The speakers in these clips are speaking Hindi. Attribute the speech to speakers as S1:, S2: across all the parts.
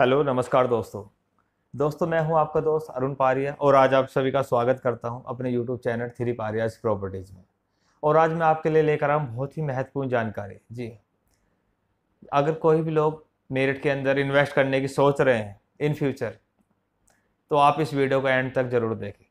S1: हेलो नमस्कार दोस्तों दोस्तों मैं हूं आपका दोस्त अरुण पारिया और आज आप सभी का स्वागत करता हूं अपने यूट्यूब चैनल थ्री पारियाज प्रॉपर्टीज़ में और आज मैं आपके लिए लेकर आऊँ बहुत ही महत्वपूर्ण जानकारी जी अगर कोई भी लोग मेरिट के अंदर इन्वेस्ट करने की सोच रहे हैं इन फ्यूचर तो आप इस वीडियो को एंड तक ज़रूर देखें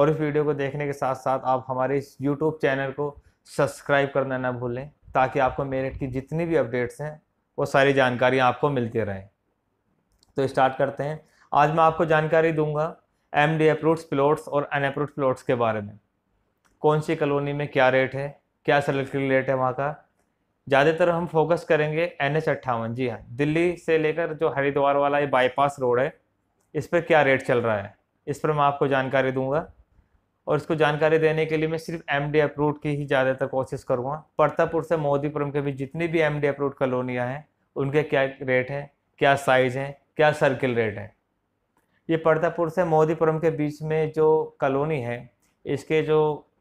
S1: और इस वीडियो को देखने के साथ साथ आप हमारे इस यूट्यूब चैनल को सब्सक्राइब करना ना भूलें ताकि आपको मेरिट की जितनी भी अपडेट्स हैं वो सारी जानकारी आपको मिलती रहें तो स्टार्ट करते हैं आज मैं आपको जानकारी दूंगा एम डी अप्रूव प्लॉट्स और अनअप्रूव्ड प्लॉट्स के बारे में कौन सी कॉलोनी में क्या रेट है क्या सेलेक्टिव रेट है वहाँ का ज़्यादातर हम फोकस करेंगे एन एच अट्ठावन जी हाँ दिल्ली से लेकर जो हरिद्वार वाला ये बाईपास रोड है इस पर क्या रेट चल रहा है इस पर मैं आपको जानकारी दूंगा और इसको जानकारी देने के लिए मैं सिर्फ एम डी अप्रूव की ही ज़्यादातर कोशिश करूँगा परतापुर से मोदीपुरम के भी जितनी भी एम डी अप्रूव कॉलोनियाँ हैं उनके क्या रेट हैं क्या साइज़ हैं क्या सर्किल रेट है ये पर्दापुर से मोदीपुरम के बीच में जो कॉलोनी है इसके जो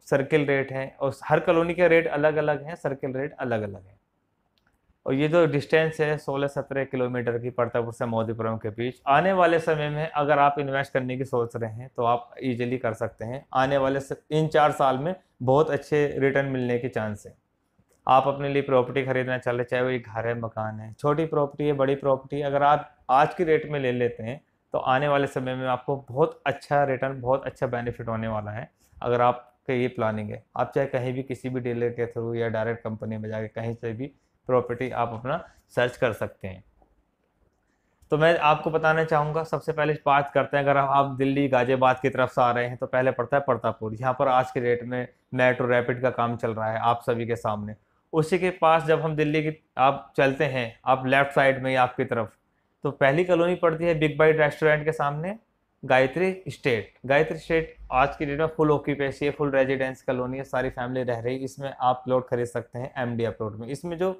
S1: सर्किल रेट हैं और हर कॉलोनी के रेट अलग अलग हैं सर्किल रेट अलग अलग हैं और ये जो डिस्टेंस है 16-17 किलोमीटर की पर्तापुर से मोदीपुरम के बीच आने वाले समय में अगर आप इन्वेस्ट करने की सोच रहे हैं तो आप इजीली कर सकते हैं आने वाले इन चार साल में बहुत अच्छे रिटर्न मिलने के चांस हैं आप अपने लिए प्रॉपर्टी खरीदना चाह रहे चाहे वो घर है मकान है छोटी प्रॉपर्टी है बड़ी प्रॉपर्टी अगर आप आज के रेट में ले लेते हैं तो आने वाले समय में आपको बहुत अच्छा रिटर्न बहुत अच्छा बेनिफिट होने वाला है अगर आपके ये प्लानिंग है आप चाहे कहीं भी किसी भी डीलर के थ्रू या डायरेक्ट कंपनी में जाके कहीं से भी प्रॉपर्टी आप अपना सर्च कर सकते हैं तो मैं आपको बताना चाहूँगा सबसे पहले बात करते हैं अगर आप दिल्ली गाजियाबाद की तरफ से आ रहे हैं तो पहले पड़ता है प्रतापपुर यहाँ पर आज के डेट में मेट्रो रैपिड का काम चल रहा है आप सभी के सामने उसी के पास जब हम दिल्ली की आप चलते हैं आप लेफ्ट साइड में आपकी तरफ तो पहली कॉलोनी पड़ती है बिग बाइट रेस्टोरेंट के सामने गायत्री स्टेट गायत्री स्टेट आज की डेट में फुल ऑक्यूपेसी है फुल रेजिडेंस कॉलोनी है सारी फैमिली रह रही इसमें आप प्लॉट खरीद सकते हैं एम डी अप्रूव में इसमें जो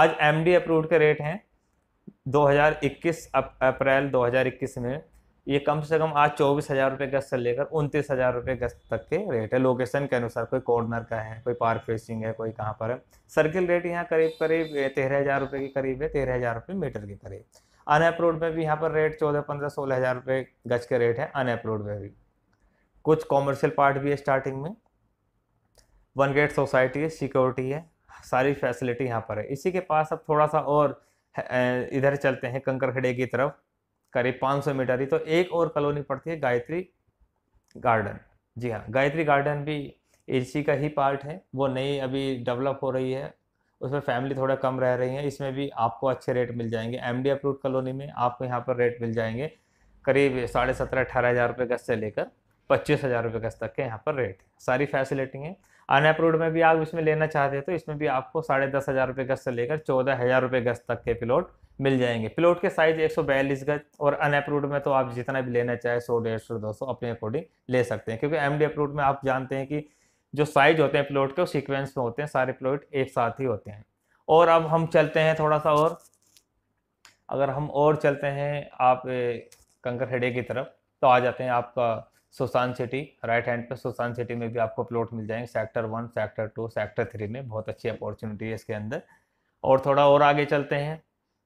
S1: आज एम डी अप्रूव के रेट हैं 2021 अप्रैल 2021 में ये कम से कम आज चौबीस हज़ार रुपये गज से लेकर उनतीस हज़ार रुपये गज तक के रेट है लोकेशन के अनुसार कोई कॉर्नर का है कोई पार्क फेसिंग है कोई कहाँ पर है सर्किल रेट यहाँ करीब करीब तेरह हज़ार रुपये के करीब है तेरह हज़ार रुपये मीटर के करीब अनअप्रूव्ड में भी यहाँ पर रेट चौदह पंद्रह सोलह हज़ार रुपये गज के रेट है अनअप्रूव्ड में भी कुछ कॉमर्शियल पार्ट भी है स्टार्टिंग में वन गेट सोसाइटी है सिक्योरिटी है सारी फैसिलिटी यहाँ पर है इसी के पास अब थोड़ा सा और इधर चलते हैं कंकर खड़े की तरफ करीब 500 मीटर ही तो एक और कॉलोनी पड़ती है गायत्री गार्डन जी हाँ गायत्री गार्डन भी इसी का ही पार्ट है वो नई अभी डेवलप हो रही है उसमें फैमिली थोड़ा कम रह रही है इसमें भी आपको अच्छे रेट मिल जाएंगे एम डी अप्रूव कॉलोनी में आपको यहाँ पर रेट मिल जाएंगे करीब साढ़े सत्रह अठारह हज़ार रुपये गज से लेकर पच्चीस हज़ार रुपये गज तक के यहाँ पर रेट सारी फैसिलिटी हैं अनअप्रूव्ड में भी आप इसमें लेना चाहते हैं तो इसमें भी आपको साढ़े दस हज़ार रुपये गज से लेकर चौदह हज़ार रुपये गज तक के प्लॉट मिल जाएंगे प्लॉट के साइज एक सौ बयालीस गज और अनअप्रूव्ड में तो आप जितना भी लेना चाहें सौ डेढ़ सौ दो सौ अपने अकॉर्डिंग ले सकते हैं क्योंकि एम डी अप्रूव्ड में आप जानते हैं कि जो साइज होते हैं प्लॉट के वो सिक्वेंस में होते हैं सारे प्लॉट एक साथ ही होते हैं और अब हम चलते हैं थोड़ा सा और अगर हम और चलते हैं आप कंकर हेडे की तरफ तो आ जाते हैं आपका सुशांत सिटी राइट हैंड पे सुशांत सिटी में भी आपको प्लॉट मिल जाएंगे sector one sector two sector three में बहुत अच्छी अपॉर्चुनिटी है इसके अंदर और थोड़ा और आगे चलते हैं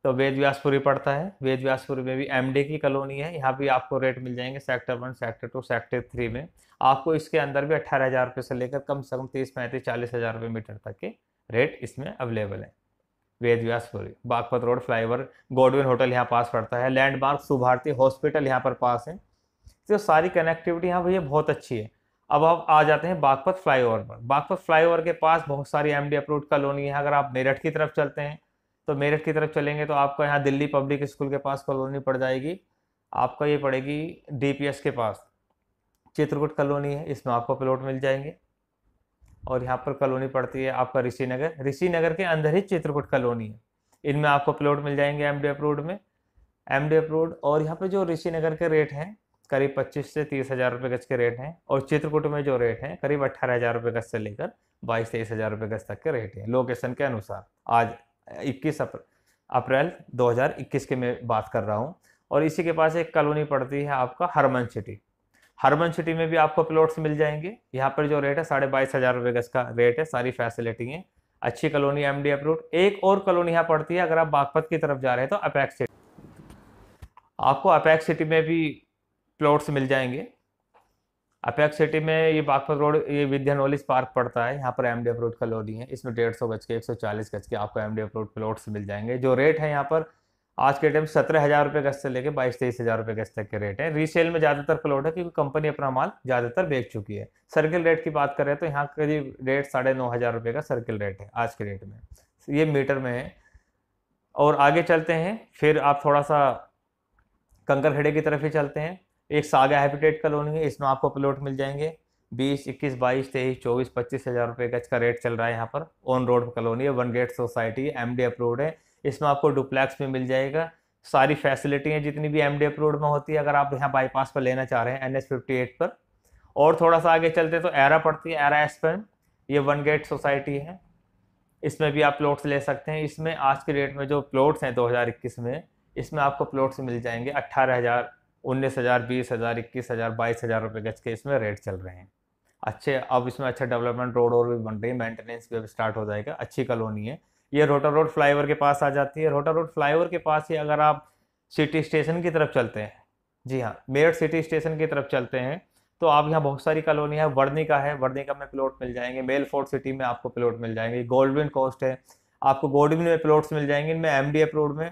S1: तो वेद व्यासपुरी पड़ता है वेद व्यासपुरी में भी एम की कॉलोनी है यहाँ भी आपको रेट मिल जाएंगे sector one sector two sector three में आपको इसके अंदर भी अट्ठारह हज़ार रुपये से लेकर कम से कम तीस पैंतीस चालीस हज़ार रुपये मीटर तक के रेट इसमें अवेलेबल है Ved Vyaspuri Baghpat road flyover Godwin hotel यहाँ पास पड़ता है लैंडमार्क सुभारती हॉस्पिटल यहाँ पर पास है तो सारी कनेक्टिविटी यहाँ भैया बहुत अच्छी है अब आप आ जाते हैं बागपत फ्लाईओवर पर बागपत फ्लाईओवर के पास बहुत सारी एम डी अप्रूव कॉलोनी है अगर आप मेरठ की तरफ चलते हैं तो मेरठ की तरफ चलेंगे तो आपका यहाँ दिल्ली पब्लिक स्कूल के पास कॉलोनी पड़ जाएगी आपका ये पड़ेगी डी के पास चित्रकूट कॉलोनी है इसमें आपको प्लॉट मिल जाएंगे और यहाँ पर कॉलोनी पड़ती है आपका ऋषि नगर ऋषि नगर के अंदर ही चित्रकूट कॉलोनी है इनमें आपको प्लॉट मिल जाएंगे एम डी अप्रूव में एम डी अप्रूव और यहाँ पे जो ऋषि नगर के रेट हैं करीब पच्चीस से तीस हज़ार रुपये गज के रेट हैं और चित्रकूट में जो रेट हैं करीब अट्ठारह हज़ार रुपये गज से लेकर बाईस तेईस हज़ार रुपये गज तक के रेट हैं लोकेशन के अनुसार आज इक्कीस अप्रैल 2021 के मैं बात कर रहा हूँ और इसी के पास एक कॉलोनी पड़ती है आपका हरमन सिटी हरमन सिटी में भी आपको प्लॉट्स मिल जाएंगे यहाँ पर जो रेट है साढ़े बाईस हज़ार रुपये गज का रेट है सारी फैसिलिटी है अच्छी कॉलोनी एम डी अप्रूव एक और कॉलोनी यहाँ पड़ती है अगर आप बागपत की तरफ जा रहे हैं तो अपैक्स सिटी आपको अपैक्स सिटी में भी प्लॉट्स मिल जाएंगे अपेक्स सिटी में ये बागपत रोड ये विद्या नॉलेज पार्क पड़ता है यहाँ पर एम डी रोड कॉलोनी है इसमें डेढ़ सौ गज के एक सौ चालीस गज के आपको एम डी रोड प्लॉट्स मिल जाएंगे जो रेट है यहाँ पर आज के टाइम सत्रह हज़ार रुपये गज से लेकर बाईस तेईस हज़ार रुपये गज तक के रेट हैं रीसेल में ज़्यादातर प्लॉट है क्योंकि कंपनी अपना माल ज़्यादातर बेच चुकी है सर्किल रेट की बात करें तो यहाँ करीब रेट साढ़े नौ हज़ार रुपये का सर्किल रेट है आज के रेट में ये मीटर में है और आगे चलते हैं फिर आप थोड़ा सा कंकर खेड़े की तरफ ही चलते हैं एक सागा हैबिटेट कॉलोनी है इसमें आपको प्लॉट मिल जाएंगे बीस इक्कीस बाईस तेईस चौबीस पच्चीस हज़ार रुपये गज का रेट चल रहा है यहाँ पर ऑन रोड कॉलोनी है वन गेट सोसाइटी है एम डी अप्रूव्ड है इसमें आपको डुप्लेक्स में मिल जाएगा सारी फैसिलिटी हैं जितनी भी एम डी अप्रूव्ड में होती है अगर आप यहाँ बाईपास पर लेना चाह रहे हैं एन एस फिफ्टी एट पर और थोड़ा सा आगे चलते तो एरा पड़ती है एरा एसपेन ये वन गेट सोसाइटी है इसमें भी आप प्लॉट्स ले सकते हैं इसमें आज के रेट में जो प्लॉट्स हैं 2021 में इसमें आपको प्लॉट्स मिल जाएंगे अट्ठारह हज़ार उन्नीस हज़ार बीस हज़ार इक्कीस हज़ार बाईस हज़ार रुपये गज के इसमें रेट चल रहे हैं अच्छे अब इसमें अच्छा डेवलपमेंट रोड और भी बन रही है मेंटेनेंस भी अब स्टार्ट हो जाएगा अच्छी कॉलोनी है ये रोटा रोड फ्लाई के पास आ जाती है रोटा रोड फ्लाई के पास ही अगर आप सिटी स्टेशन की तरफ चलते हैं जी हाँ मेरठ सिटी स्टेशन की तरफ चलते हैं तो आप यहाँ बहुत सारी कॉलोनी है वर्निका है वर्निका में प्लॉट मिल जाएंगे मेल फोर्ट सिटी में आपको प्लॉट मिल जाएंगे गोल्डविन कोस्ट है आपको गोल्डविन में प्लॉट्स मिल जाएंगे इनमें एम डी अप्रूव में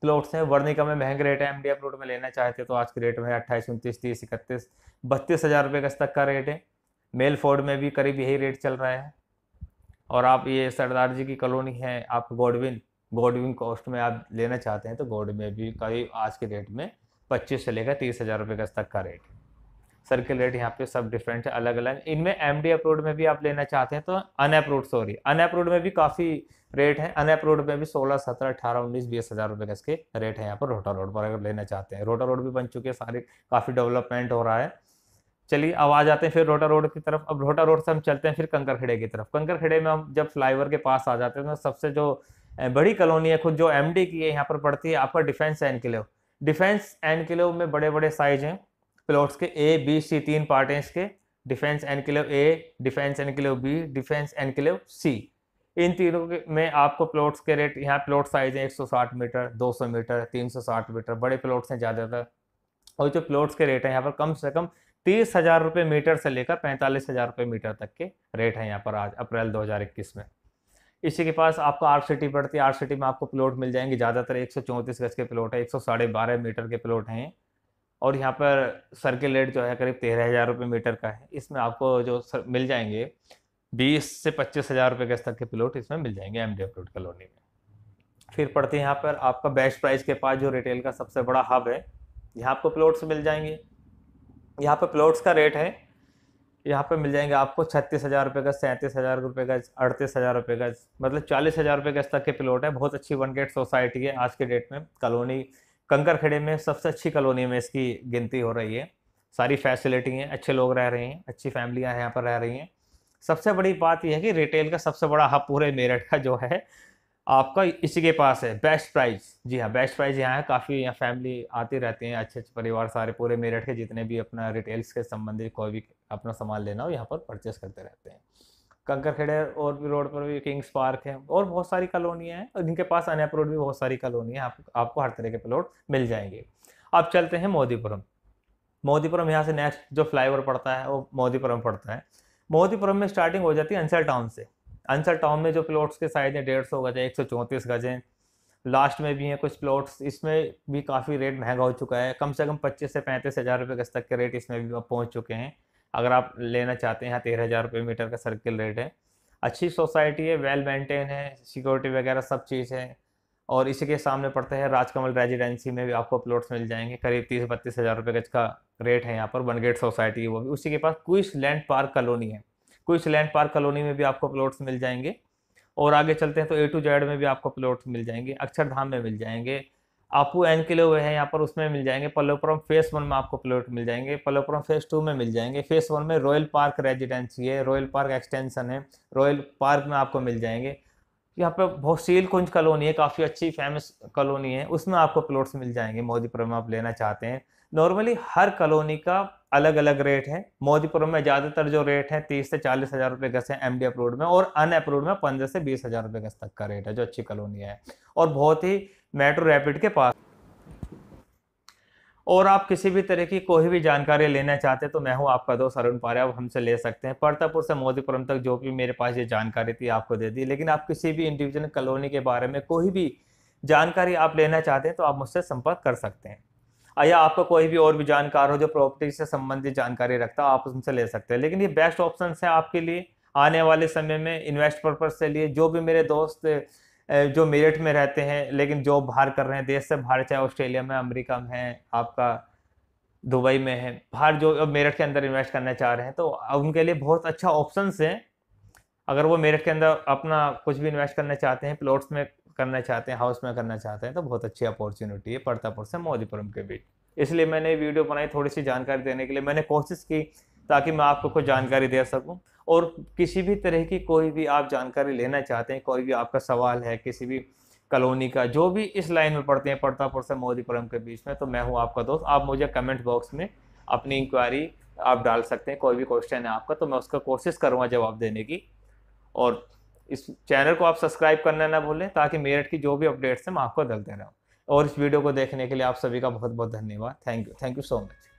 S1: प्लॉट्स हैं वर्णिका में महंगे रेट है एमडीएफ प्लॉट में लेना चाहते तो आज के रेट में अट्ठाईस उनतीस तीस इकतीस बत्तीस हज़ार रुपये गज तक का रेट है मेल फोर्ड में भी करीब यही रेट चल रहा है और आप ये सरदार जी की कॉलोनी है आप गोडविन गोडविन कॉस्ट में आप लेना चाहते हैं तो गोड में भी करीब आज के रेट में पच्चीस से लेकर तीस हज़ार रुपये गज तक का रेट है सर्किल रेट यहाँ पे सब डिफरेंट है अलग अलग इनमें एम डी अप्रूव में भी आप लेना चाहते हैं तो अनअप्रूव सॉरी अनअप्रूव में भी काफ़ी रेट है अनअप्रूव में भी सोलह सत्रह अठारह उन्नीस बीस हज़ार रुपये का इसके रेट है यहाँ पर रोटा रोड पर अगर लेना चाहते हैं रोटा रोड भी बन चुके हैं सारे काफ़ी डेवलपमेंट हो रहा है चलिए अब आ जाते हैं फिर रोटा रोड की तरफ अब रोटा रोड से हम चलते हैं फिर कंकर खेड़े की तरफ कंकर खेड़े में हम जब फ्लाईओवर के पास आ जाते हैं तो सबसे जो बड़ी कॉलोनी है खुद जो एम की है यहाँ पर पड़ती है आपका डिफेंस एन डिफेंस एन में बड़े बड़े साइज हैं प्लॉट्स के ए बी सी तीन पार्ट हैं इसके Defence Enclave A Defence Enclave B Defence Enclave C इन तीनों के में आपको प्लॉट्स के रेट यहाँ प्लॉट साइज है 160 मीटर 200 मीटर 360 मीटर बड़े प्लॉट्स हैं ज़्यादातर और जो प्लॉट्स के रेट हैं यहाँ पर कम से कम तीस हज़ार रुपये मीटर से लेकर पैंतालीस हज़ार रुपये मीटर तक के रेट हैं यहाँ पर आज अप्रैल 2021 में इसी के पास आपको आर सिटी पड़ती है आर सिटी में आपको प्लॉट मिल जाएंगे ज़्यादातर एक सौ गज के प्लॉट है एक सौ मीटर के प्लॉट हैं और यहाँ पर सर्किल रेट जो है करीब तेरह हज़ार रुपये मीटर का है इसमें आपको जो सर मिल जाएंगे बीस से पच्चीस हज़ार रुपये गज तक के प्लॉट इसमें मिल जाएंगे एम डी प्लॉट कॉलोनी में फिर पड़ते हैं यहाँ पर आपका बेस्ट प्राइस के पास जो रिटेल का सबसे बड़ा हब है यहाँ आपको प्लॉट्स मिल जाएंगे यहाँ पर प्लॉट्स का रेट है यहाँ पर मिल जाएंगे आपको छत्तीस हज़ार रुपये गज सैंतीस हज़ार रुपये गज अड़तीस हज़ार रुपये गज मतलब चालीस हज़ार रुपये गज तक के प्लॉट है बहुत अच्छी वन गेट सोसाइटी है आज के डेट में कॉलोनी कंकर खेड़े में सबसे अच्छी कॉलोनी में इसकी गिनती हो रही है सारी फैसिलिटी हैं अच्छे लोग रह रहे हैं अच्छी फैमिलियाँ यहाँ पर रह रही हैं सबसे बड़ी बात यह है कि रिटेल का सबसे बड़ा हब पूरे मेरठ का जो है आपका इसी के पास है बेस्ट प्राइस जी हाँ बेस्ट प्राइस यहाँ है काफ़ी यहाँ फैमिली आती रहती हैं अच्छे अच्छे परिवार सारे पूरे मेरठ के जितने भी अपना रिटेल्स के संबंधित कोई भी अपना सामान लेना हो यहाँ पर परचेस करते रहते हैं कंकर खेड़े और भी रोड पर भी किंग्स पार्क है और बहुत सारी कॉलोनियाँ हैं और जिनके पास रोड भी बहुत सारी कॉलोनियाँ आप, आपको हर तरह के प्लॉट मिल जाएंगे अब चलते हैं मोदीपुरम मोदीपुरम यहाँ से नेक्स्ट जो फ्लाई पड़ता है वो मोदीपुरम पड़ता है मोदीपुरम में स्टार्टिंग हो जाती है अंसर टाउन से अंसर टाउन में जो प्लॉट्स के साइज हैं डेढ़ सौ गज हैं एक सौ चौंतीस गज हैं लास्ट में भी हैं कुछ प्लॉट्स इसमें भी काफ़ी रेट महंगा हो चुका है कम से कम पच्चीस से पैंतीस हज़ार रुपये गज तक के रेट इसमें भी पहुँच चुके हैं अगर आप लेना चाहते हैं यहाँ तेरह हज़ार रुपये मीटर का सर्किल रेट है अच्छी सोसाइटी है वेल मेंटेन है सिक्योरिटी वगैरह सब चीज़ है और इसी के सामने पड़ते हैं राजकमल रेजिडेंसी में भी आपको प्लॉट्स मिल जाएंगे करीब तीस बत्तीस हज़ार रुपये गज का रेट है यहाँ पर वन गेट सोसाइटी वो भी उसी के पास क्विश लैंड पार्क कॉलोनी है क्विश लैंड पार्क कॉलोनी में भी आपको प्लॉट्स मिल जाएंगे और आगे चलते हैं तो ए टू जेड में भी आपको प्लॉट्स मिल जाएंगे अक्षरधाम में मिल जाएंगे आपको एन के लिए हुए हैं यहाँ पर उसमें मिल जाएंगे पलोपुरम फेस वन में आपको प्लॉट मिल जाएंगे पलोपुरम फेस टू में मिल जाएंगे फेस वन में रॉयल पार्क रेजिडेंसी है रॉयल पार्क एक्सटेंशन है रॉयल पार्क में आपको मिल जाएंगे यहाँ पर सील कुंज कॉलोनी है काफ़ी अच्छी फेमस कॉलोनी है उसमें आपको प्लॉट्स मिल जाएंगे मोदीपुरम आप लेना चाहते हैं नॉर्मली हर कॉलोनी का अलग अलग रेट है मोदीपुरम में ज़्यादातर जो रेट है तीस से चालीस हज़ार रुपये गज है एम डी अप्रूव्ड में और अन अप्रूव्ड में पंद्रह से बीस हज़ार रुपये गज तक का रेट है जो अच्छी कॉलोनी है और बहुत ही मेट्रो रैपिड के पास और आप किसी भी तरह की कोई भी जानकारी लेना चाहते हैं तो मैं हूं आपका दोस्त अरुण पारे आप हमसे ले सकते हैं परतापुर से मोदीपुरम तक जो भी मेरे पास ये जानकारी थी आपको दे दी लेकिन आप किसी भी इंडिविजुअल कॉलोनी के बारे में कोई भी जानकारी आप लेना चाहते हैं तो आप मुझसे संपर्क कर सकते हैं या आपका कोई भी और भी जानकार हो जो प्रॉपर्टी से संबंधित जानकारी रखता हो आप उनसे ले सकते हैं लेकिन ये बेस्ट ऑप्शन है आपके लिए आने वाले समय में इन्वेस्ट पर्पज से लिए जो भी मेरे दोस्त जो मेरठ में रहते हैं लेकिन जो बाहर कर रहे हैं देश से बाहर चाहे ऑस्ट्रेलिया में अमेरिका में है आपका दुबई में है बाहर जो मेरठ के अंदर इन्वेस्ट करना चाह रहे हैं तो उनके लिए बहुत अच्छा ऑप्शन है अगर वो मेरठ के अंदर अपना कुछ भी इन्वेस्ट करना चाहते हैं प्लॉट्स में करना चाहते हैं हाउस में करना चाहते हैं तो बहुत अच्छी अपॉर्चुनिटी है पड़तापुर से मोदीपुरम के बीच इसलिए मैंने वीडियो बनाई थोड़ी सी जानकारी देने के लिए मैंने कोशिश की ताकि मैं आपको कुछ जानकारी दे सकूं और किसी भी तरह की कोई भी आप जानकारी लेना चाहते हैं कोई भी आपका सवाल है किसी भी कॉलोनी का जो भी इस लाइन में पढ़ते हैं पड़तापुर से मोदीपुरम के बीच में तो मैं हूँ आपका दोस्त आप मुझे कमेंट बॉक्स में अपनी इंक्वायरी आप डाल सकते हैं कोई भी क्वेश्चन है आपका तो मैं उसका कोशिश करूँगा जवाब देने की और इस चैनल को आप सब्सक्राइब करना ना भूलें ताकि मेरठ की जो भी अपडेट्स हैं मैं आपको दल दे रहा हूँ और इस वीडियो को देखने के लिए आप सभी का बहुत बहुत धन्यवाद thank you thank you so much